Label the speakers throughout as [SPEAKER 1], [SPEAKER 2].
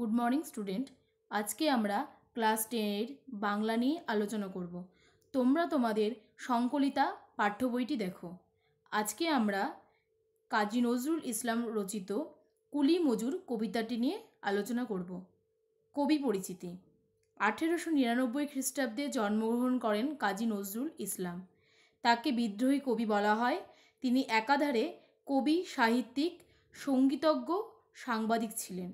[SPEAKER 1] good morning student আজকে আমরা class টেনের বাংলা নিয়ে আলোচনা করব তোমরা তোমাদের সংকলিতা পাঠ্য বইটি দেখো আজকে আমরা কাজী নজরুল ইসলাম রচিত কুলি মজুর কবিতাটি নিয়ে আলোচনা করব কবি পরিচিতি আঠেরোশো নিরানব্বই খ্রিস্টাব্দে জন্মগ্রহণ করেন কাজী নজরুল ইসলাম তাকে বিদ্রোহী কবি বলা হয় তিনি একাধারে কবি সাহিত্যিক সঙ্গীতজ্ঞ সাংবাদিক ছিলেন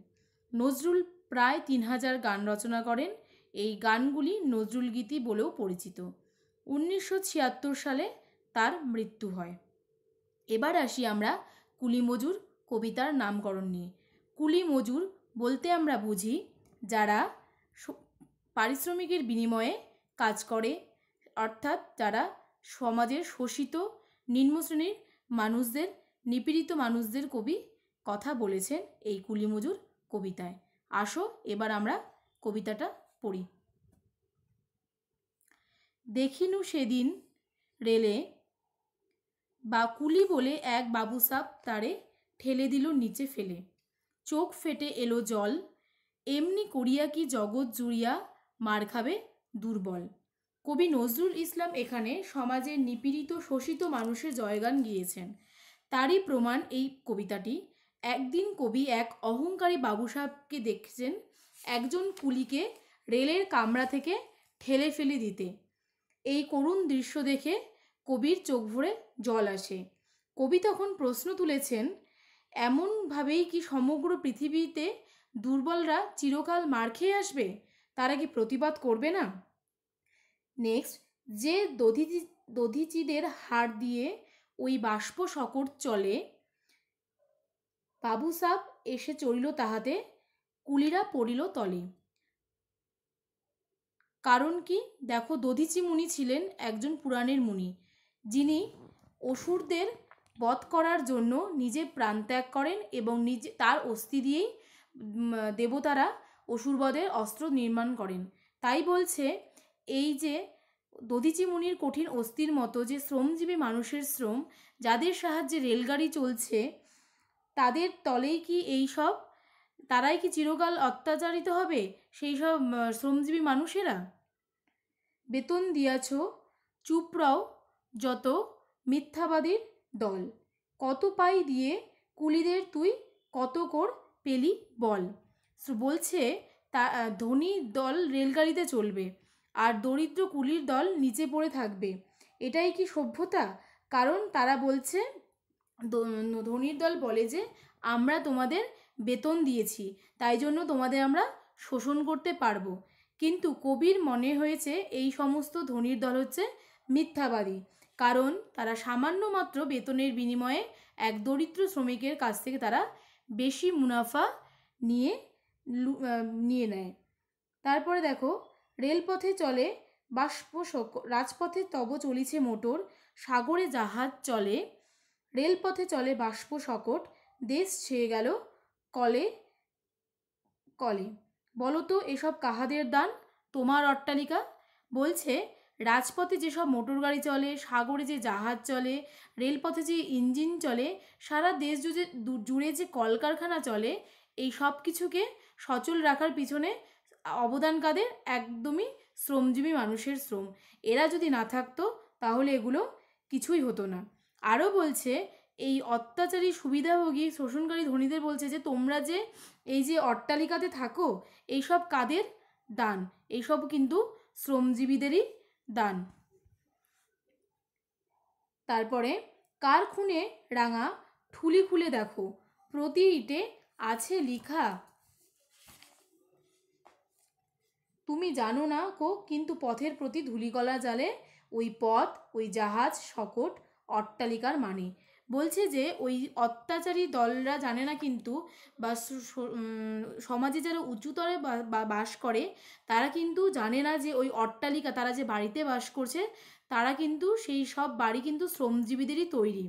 [SPEAKER 1] নজরুল প্রায় তিন হাজার গান রচনা করেন এই গানগুলি নজরুল গীতি বলেও পরিচিত উনিশশো সালে তার মৃত্যু হয় এবার আসি আমরা কুলি মজুর কবিতার নামকরণ নিয়ে কুলি মজুর বলতে আমরা বুঝি যারা পারিশ্রমিকের বিনিময়ে কাজ করে অর্থাৎ যারা সমাজের শোষিত নিম্নশ্রেণীর মানুষদের নিপীড়িত মানুষদের কবি কথা বলেছেন এই কুলি মজুর কবিতায় আসো এবার আমরা কবিতাটা পড়ি দেখিনু সেদিন রেলে বাকুলি বলে এক বাবুসাপ তারে ঠেলে দিল নিচে ফেলে চোখ ফেটে এলো জল এমনি করিয়া কি জগৎ জুড়িয়া মার খাবে দুর্বল কবি নজরুল ইসলাম এখানে সমাজের নিপীড়িত শোষিত মানুষের জয়গান গিয়েছেন তারই প্রমাণ এই কবিতাটি একদিন কবি এক অহংকারী বাবু সাহেবকে দেখছেন একজন কুলিকে রেলের কামরা থেকে ঠেলে ফেলে দিতে এই করুণ দৃশ্য দেখে কবির চোখ ভরে জল আসে কবি তখন প্রশ্ন তুলেছেন এমনভাবেই কি সমগ্র পৃথিবীতে দুর্বলরা চিরকাল মার খেয়ে আসবে তারা কি প্রতিবাদ করবে না নেক্সট যে দধিচি দধিচিদের হাড় দিয়ে ওই বাষ্প সকট চলে বাবু সাপ এসে চড়িল তাহাতে কুলিরা পড়িল তলে কারণ কি দেখো দধিচি মুনি ছিলেন একজন পুরাণের মুনি যিনি অসুরদের বধ করার জন্য নিজে প্রাণ ত্যাগ করেন এবং নিজে তার অস্থি দিয়েই দেবতারা অসুরবধের অস্ত্র নির্মাণ করেন তাই বলছে এই যে দধিচি মুনির কঠিন অস্থির মতো যে শ্রমজীবী মানুষের শ্রম যাদের সাহায্যে রেলগাড়ি চলছে তাদের তলেই কি এই সব তারাই কি চিরকাল অত্যাচারিত হবে সেই সব শ্রমজীবী মানুষেরা বেতন দিয়াছ চুপরাও যত মিথ্যাবাদীর দল কত পাই দিয়ে কুলিদের তুই কত কর পেলি বল বলছে তা ধনী দল রেলগাড়িতে চলবে আর দরিদ্র কুলির দল নিচে পড়ে থাকবে এটাই কি সভ্যতা কারণ তারা বলছে ধনির দল বলে যে আমরা তোমাদের বেতন দিয়েছি তাই জন্য তোমাদের আমরা শোষণ করতে পারবো কিন্তু কবির মনে হয়েছে এই সমস্ত ধনির দল হচ্ছে মিথ্যাবাদী কারণ তারা সামান্য মাত্র বেতনের বিনিময়ে এক দরিদ্র শ্রমিকের কাছ থেকে তারা বেশি মুনাফা নিয়ে নিয়ে নেয় তারপরে দেখো রেলপথে চলে বাষ্প রাজপথে তব চলিছে মোটর সাগরে জাহাজ চলে রেলপথে চলে বাষ্প শকট দেশ ছেয়ে গেল কলে কলে বলতো এসব কাহাদের দান তোমার অট্টালিকা বলছে রাজপথে যেসব মোটর গাড়ি চলে সাগরে যে জাহাজ চলে রেলপথে যে ইঞ্জিন চলে সারা দেশ জুড়ে জুড়ে যে কলকারখানা চলে এই সব কিছুকে সচল রাখার পিছনে অবদান কাদের একদমই শ্রমজীবী মানুষের শ্রম এরা যদি না থাকতো তাহলে এগুলো কিছুই হতো না আরও বলছে এই অত্যাচারী সুবিধাভোগী শোষণকারী ধনীদের বলছে যে তোমরা যে এই যে অট্টালিকাতে থাকো এইসব কাদের দান এইসব কিন্তু শ্রমজীবীদেরই দান তারপরে কার খুনে রাঙা ঠুলি খুলে দেখো প্রতি ইটে আছে লিখা তুমি জানো না কো কিন্তু পথের প্রতি ধুলিকলা জালে ওই পথ ওই জাহাজ শকট অট্টালিকার মানে বলছে যে ওই অত্যাচারী দলরা জানে না কিন্তু বা সমাজে যারা উঁচুতরে বাস করে তারা কিন্তু জানে না যে ওই অট্টালিকা তারা যে বাড়িতে বাস করছে তারা কিন্তু সেই সব বাড়ি কিন্তু শ্রমজীবীদেরই তৈরি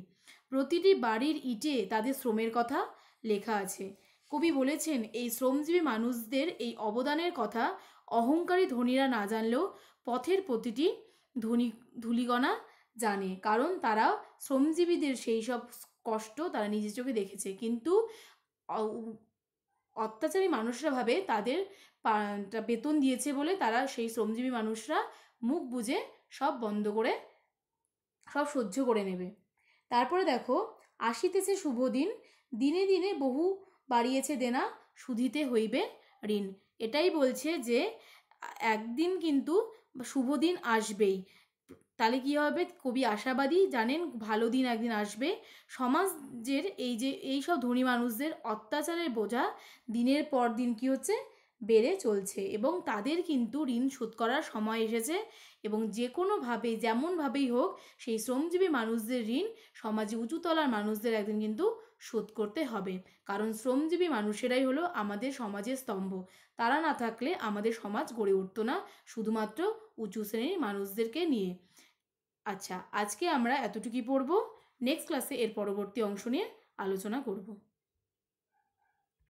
[SPEAKER 1] প্রতিটি বাড়ির ইটে তাদের শ্রমের কথা লেখা আছে কবি বলেছেন এই শ্রমজীবী মানুষদের এই অবদানের কথা অহংকারী ধনীরা না জানলেও পথের প্রতিটি ধনী ধূলিগণা জানে কারণ তারা শ্রমজীবীদের সেই সব কষ্ট তারা নিজের চোখে দেখেছে কিন্তু অত্যাচারী মানুষরা ভাবে তাদের বেতন দিয়েছে বলে তারা সেই শ্রমজীবী মানুষরা মুখ বুঝে সব বন্ধ করে সব সহ্য করে নেবে তারপরে দেখো আসিতেছে শুভ দিন দিনে দিনে বহু বাড়িয়েছে দেনা সুধিতে হইবে ঋণ এটাই বলছে যে একদিন কিন্তু শুভ দিন আসবেই তাহলে কী হবে কবি আশাবাদী জানেন ভালো দিন একদিন আসবে সমাজের এই যে এই সব ধনী মানুষদের অত্যাচারের বোঝা দিনের পর দিন কী হচ্ছে বেড়ে চলছে এবং তাদের কিন্তু ঋণ শোধ করার সময় এসেছে এবং যে কোনোভাবে যেমনভাবেই হোক সেই শ্রমজীবী মানুষদের ঋণ সমাজে উঁচুতলার মানুষদের একদিন কিন্তু শোধ করতে হবে কারণ শ্রমজীবী মানুষেরাই হলো আমাদের সমাজের স্তম্ভ তারা না থাকলে আমাদের সমাজ গড়ে উঠতো না শুধুমাত্র উঁচু শ্রেণীর মানুষদেরকে নিয়ে আচ্ছা আজকে আমরা এতটুকুই পড়ব নেক্সট ক্লাসে এর পরবর্তী অংশ নিয়ে আলোচনা করবো